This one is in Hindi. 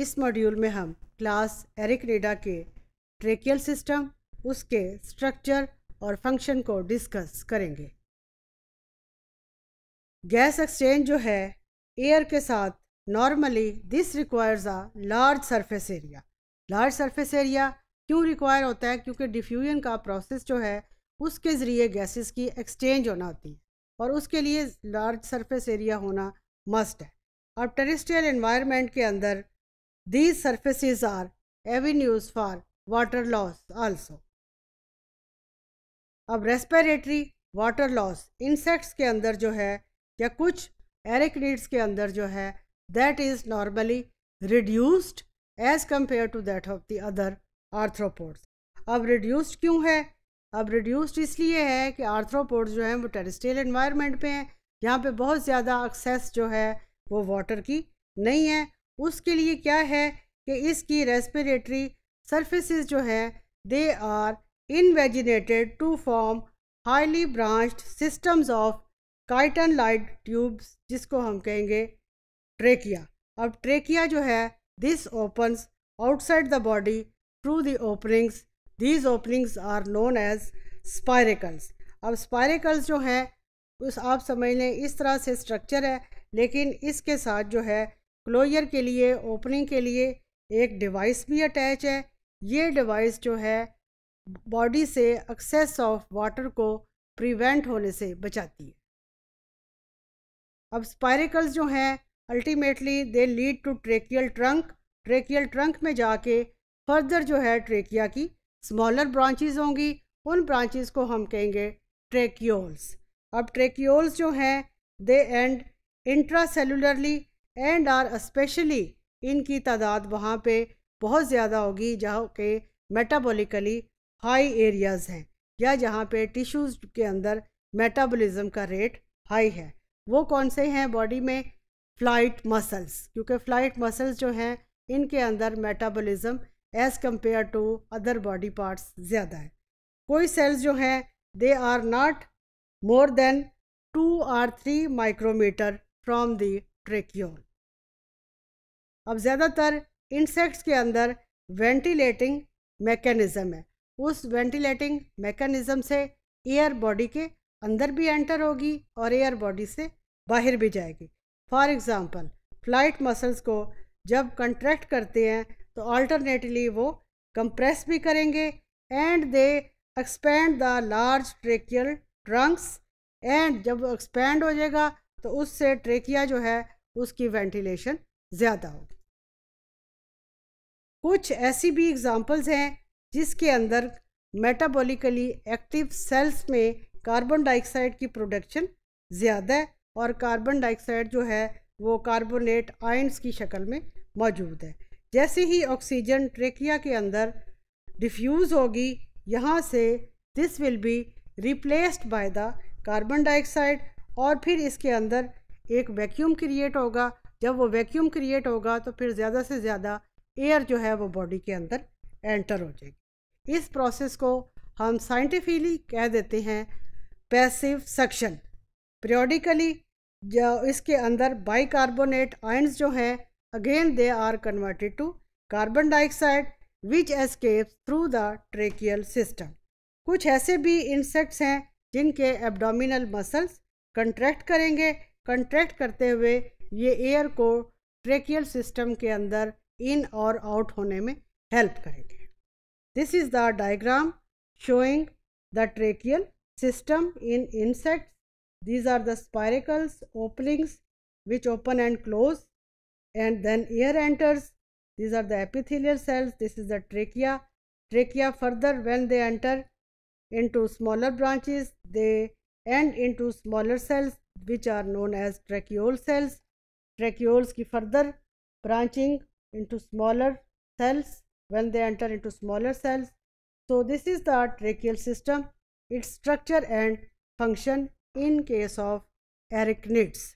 इस मॉड्यूल में हम क्लास एरिकनेडा के ट्रेकियल सिस्टम उसके स्ट्रक्चर और फंक्शन को डिस्कस करेंगे गैस एक्सचेंज जो है एयर के साथ normally this requires a large surface area large surface area क्यों रिक्वायर होता है क्योंकि डिफ्यूजन का प्रोसेस जो है उसके ज़रिए गैसेस की एक्सचेंज होना होती है और उसके लिए लार्ज सरफेस एरिया होना मस्ट है अब टेरिस्ट्रियल इन्वायरमेंट के अंदर These surfaces are avenues for water loss also. अब रेस्पिरेटरी वाटर लॉस इंसेक्ट्स के अंदर जो है या कुछ एरेक्निड्स के अंदर जो है that is normally reduced as compare to that of the other arthropods अब रिड्यूस्ड क्यों है अब रिड्यूस्ड इसलिए है कि आर्थ्रोपोड्स जो हैं वो टेरिस्टेल इन्वायरमेंट पे हैं यहाँ पे बहुत ज़्यादा एक्सेस जो है वो वाटर की नहीं है उसके लिए क्या है कि इसकी रेस्पिरेटरी सर्फिस जो है they are invaginated to form highly branched systems of chitin lined tubes जिसको हम कहेंगे ट्रेकिया अब ट्रेकिया जो है this opens outside the body through the openings these openings are known as spiracles अब स्पायरेकल्स जो हैं उस आप समझ लें इस तरह से स्ट्रक्चर है लेकिन इसके साथ जो है क्लोजर के लिए ओपनिंग के लिए एक डिवाइस भी अटैच है ये डिवाइस जो है बॉडी से एक्सेस ऑफ वाटर को प्रिवेंट होने से बचाती है अब स्पायरिकल्स जो हैं ultimately they lead to tracheal trunk tracheal trunk में जाके फर्दर जो है ट्रेकिया की स्मॉलर ब्रांचेस होंगी उन ब्रांचेस को हम कहेंगे ट्रेक्योल्स अब ट्रेक्योल्स जो हैं they end intracellularly and are specially इनकी तादाद वहाँ पे बहुत ज़्यादा होगी जहाँ के मेटाबॉलिकली हाई एरियाज़ हैं या जहाँ पे टिश्यूज़ के अंदर मेटाबॉलिज्म का रेट हाई है वो कौन से हैं बॉडी में फ्लाइट मसल्स क्योंकि फ्लाइट मसल्स जो हैं इनके अंदर metabolism as compare to other body parts ज़्यादा है कोई सेल्स जो हैं they are not more than two or three micrometer from the tracheole अब ज़्यादातर इंसेक्ट्स के अंदर वेंटिलेटिंग मैकेनिज़्म है उस वेंटिलेटिंग मैकेनिज़्म से एयर बॉडी के अंदर भी एंटर होगी और एयर बॉडी से बाहर भी जाएगी फॉर एग्ज़ाम्पल फ्लाइट मसल्स को जब कंट्रैक्ट करते हैं तो ऑल्टरनेटली वो कंप्रेस भी करेंगे and they expand the large tracheal trunks and जब एक्सपेंड हो जाएगा तो उससे ट्रेकिया जो है उसकी वेंटिलेशन ज़्यादा होगी कुछ ऐसी भी एग्ज़ाम्पल्स हैं जिसके अंदर मेटाबॉलिकली एक्टिव सेल्स में कार्बन डाइऑक्साइड की प्रोडक्शन ज़्यादा है और कार्बन डाइऑक्साइड जो है वो कार्बोनेट आयंस की शक्ल में मौजूद है जैसे ही ऑक्सीजन ट्रेकिया के अंदर डिफ्यूज़ होगी यहाँ से this will be replaced by the carbon dioxide और फिर इसके अंदर एक वैक्यूम क्रिएट होगा जब वो वैक्यूम क्रिएट होगा तो फिर ज़्यादा से ज़्यादा एयर जो है वो बॉडी के अंदर एंटर हो जाएगी इस प्रोसेस को हम साइंटिफिकली कह देते हैं पैसिव सक्शन पीरियोडिकली जो इसके अंदर बाइकार्बोनेट आइंस जो हैं again they are converted to carbon dioxide which escape through the tracheal system कुछ ऐसे भी इंसेक्ट्स हैं जिनके एब्डोमिनल मसल्स कंट्रैक्ट करेंगे कंट्रैक्ट करते हुए ये एयर को ट्रेकियल सिस्टम के अंदर इन और आउट होने में हेल्प करेंगे this is the diagram showing the tracheal system in insect these are the spiracles openings which open and close and then air enters these are the epithelial cells this is the trachea trachea further when they enter into smaller branches they end into smaller cells which are known as tracheole cells tracheoles की further branching into smaller cells when they enter into smaller cells. So, this is the tracheal system, its structure and function in case of arachnids.